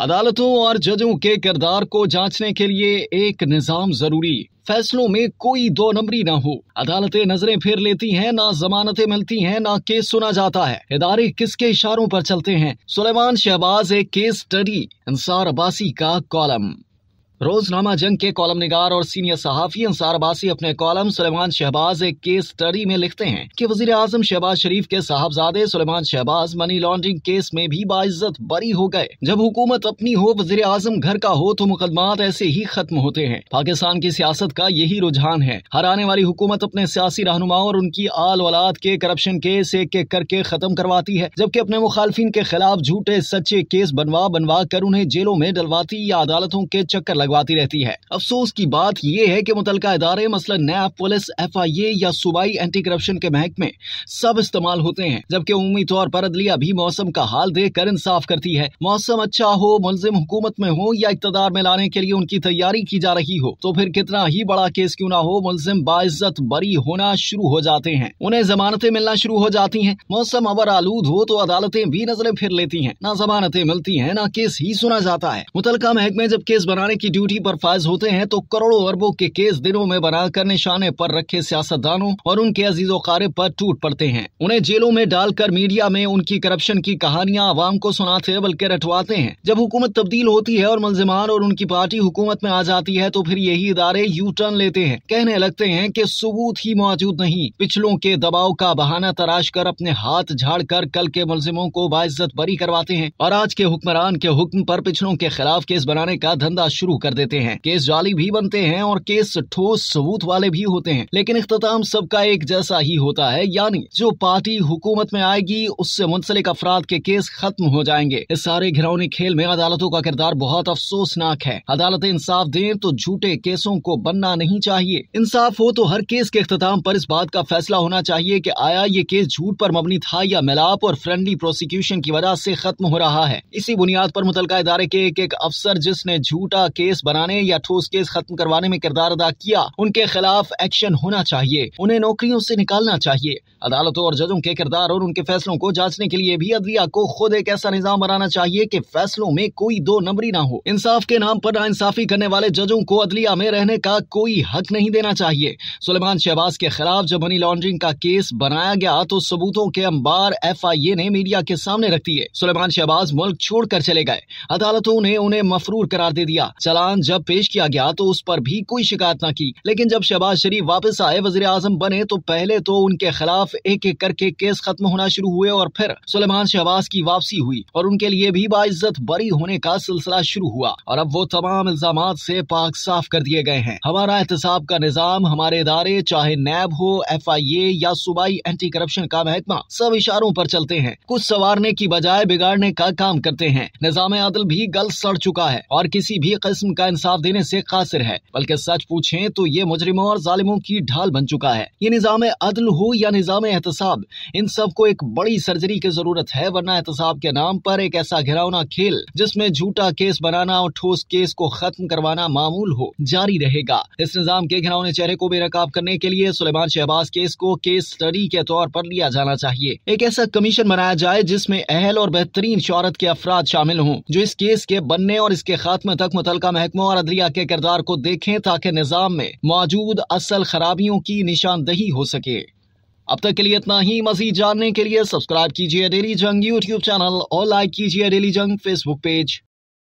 अदालतों और जजों के किरदार को जांचने के लिए एक निजाम जरूरी फैसलों में कोई दो नंबरी ना हो अदालतें नजरें फेर लेती हैं ना जमानतें मिलती हैं ना केस सुना जाता है इदारे किसके इशारों पर चलते हैं सुलेमान शहबाज एक केस स्टडी इंसार अबासी का कॉलम रोजनामा जंग के कॉलम निगार और सीनियर सहाफी अंसार अबासी अपने कॉलम सुलेमान शहबाज एक केस स्टडी में लिखते हैं कि वजीर आजम शहबाज शरीफ के साहबजादे Suleman Shahbaz money laundering case में भी बाइज्जत बरी हो गए जब हुकूमत अपनी हो वजीर आजम घर का हो तो मुकदमात ऐसे ही खत्म होते हैं पाकिस्तान की सियासत का यही रुझान है हर आने वाली हुकूमत अपने सियासी रहनुमाओं और उनकी आल औलाद के करप्शन केस एक एक करके खत्म करवाती है जबकि अपने मुखालफिन के खिलाफ झूठे सच्चे केस बनवा बनवा कर उन्हें जेलों में डलवाती या अदालतों के चक्कर लगा लगवाती रहती है अफसोस की बात यह है कि मुतल इदारे मसलन नैब पुलिस एफ आई ए या सूबाई एंटी करप्शन के महकमे सब इस्तेमाल होते हैं जबकि उम्मीद तौर पर अदलिया भी मौसम का हाल देख कर इंसाफ करती है मौसम अच्छा हो मुलिम हुकूमत में हो या इकतदार में लाने के लिए उनकी तैयारी की जा रही हो तो फिर कितना ही बड़ा केस क्यों ना हो मुलिम बाइज्जत बरी होना शुरू हो जाते हैं उन्हें जमानतें मिलना शुरू हो जाती हैं मौसम अबर आलूद हो तो अदालतें भी नजरें फिर लेती हैं ना जमानतें मिलती हैं ना केस ही सुना जाता है मुतलका महकमे जब केस बनाने की ड्यूटी पर फायज होते हैं तो करोड़ों अरबों के केस दिनों में बनाकर निशाने पर रखे सियासतदानों और उनके अजीज वारे पर टूट पड़ते हैं उन्हें जेलों में डालकर मीडिया में उनकी करप्शन की कहानियां आवाम को सुनाते बल्कि रटवाते हैं जब हुकूमत तब्दील होती है और मुलजमान और उनकी पार्टी हुकूमत में आ जाती है तो फिर यही इदारे यू टर्न लेते हैं कहने लगते हैं की सबूत ही मौजूद नहीं पिछलों के दबाव का बहाना तराश कर अपने हाथ झाड़ कर कल के मुलजिमों को बाइज्जत बरी करवाते हैं और आज के हुक्मरान के हुक्म पर पिछलों के खिलाफ केस बनाने का धंधा शुरू कर कर देते हैं केस जाली भी बनते हैं और केस ठोस सबूत वाले भी होते हैं लेकिन अख्ताम सबका एक जैसा ही होता है यानी जो पार्टी हुकूमत में आएगी उससे मुंसलिक अफराद के केस खत्म हो जाएंगे इस सारे घिरौने खेल में अदालतों का किरदार बहुत अफसोसनाक है अदालतें इंसाफ दें तो झूठे केसों को बनना नहीं चाहिए इंसाफ हो तो हर केस के अख्ताम पर इस बात का फैसला होना चाहिए की आया ये केस झूठ पर मबनी था या मिलाप और फ्रेंडली प्रोसिक्यूशन की वजह से खत्म हो रहा है इसी बुनियाद पर मुतल इदारे के एक एक अफसर जिसने झूठा केस केस बनाने या ठोस केस खत्म करवाने में किरदार अदा किया उनके खिलाफ एक्शन होना चाहिए उन्हें नौकरियों से निकालना चाहिए अदालतों और जजों के किरदार और उनके फैसलों को जांचने के लिए भी अदलिया को खुद एक ऐसा निजाम बनाना चाहिए कि फैसलों में कोई दो नंबरी ना हो इंसाफ के नाम पर नाइंसाफी करने वाले जजों को अदलिया में रहने का कोई हक नहीं देना चाहिए सुलेमान शहबाज के खिलाफ जब मनी लॉन्ड्रिंग का केस बनाया गया तो सबूतों के अंबार एफ आई ए ने मीडिया के सामने रख दिए सुलेमान शहबाज मुल्क कर चले गए अदालतों ने उन्हें मफरूर करार दे दिया चला बयान जब पेश किया गया तो उस पर भी कोई शिकायत ना की लेकिन जब शहबाज शरीफ वापस आए वजीर आजम बने तो पहले तो उनके खिलाफ एक एक करके केस खत्म होना शुरू हुए और फिर सुलेमान शहबाज की वापसी हुई और उनके लिए भी बाइज्जत बरी होने का सिलसिला शुरू हुआ और अब वो तमाम इल्जाम से पाक साफ कर दिए गए हैं हमारा एहतसाब का निजाम हमारे इदारे चाहे नैब हो एफ आई ए या सूबाई एंटी करप्शन का महकमा सब इशारों पर चलते हैं कुछ सवारने की बजाय बिगाड़ने का काम करते हैं निजाम अदल भी गल सड़ चुका है और किसी भी किस्म का इंसाफ देने से कासिर है बल्कि सच पूछे तो ये मुजरिमों और जालिमों की ढाल बन चुका है ये निज़ाम अदल हो या निज़ाम एहतसाब इन सबको एक बड़ी सर्जरी की जरूरत है वरना एहतसाब के नाम पर एक ऐसा घिरावना खेल जिसमें झूठा केस बनाना और ठोस केस को खत्म करवाना मामूल हो जारी रहेगा इस निज़ाम के घिरावने चेहरे को बेरकाब करने के लिए सुलेमान शहबाज केस को केस स्टडी के तौर पर लिया जाना चाहिए एक ऐसा कमीशन बनाया जाए जिसमें अहल और बेहतरीन शहरत के अफराद शामिल हों जो इस केस के बनने और इसके खात्मे तक मुतल महकमों और अदलिया के किरदार को देखें ताकि निज़ाम में मौजूद असल खराबियों की निशानदही हो सके अब तक के लिए इतना ही मजीद जानने के लिए सब्सक्राइब कीजिए डेली जंग यूट्यूब चैनल और लाइक कीजिए डेली जंग फेसबुक पेज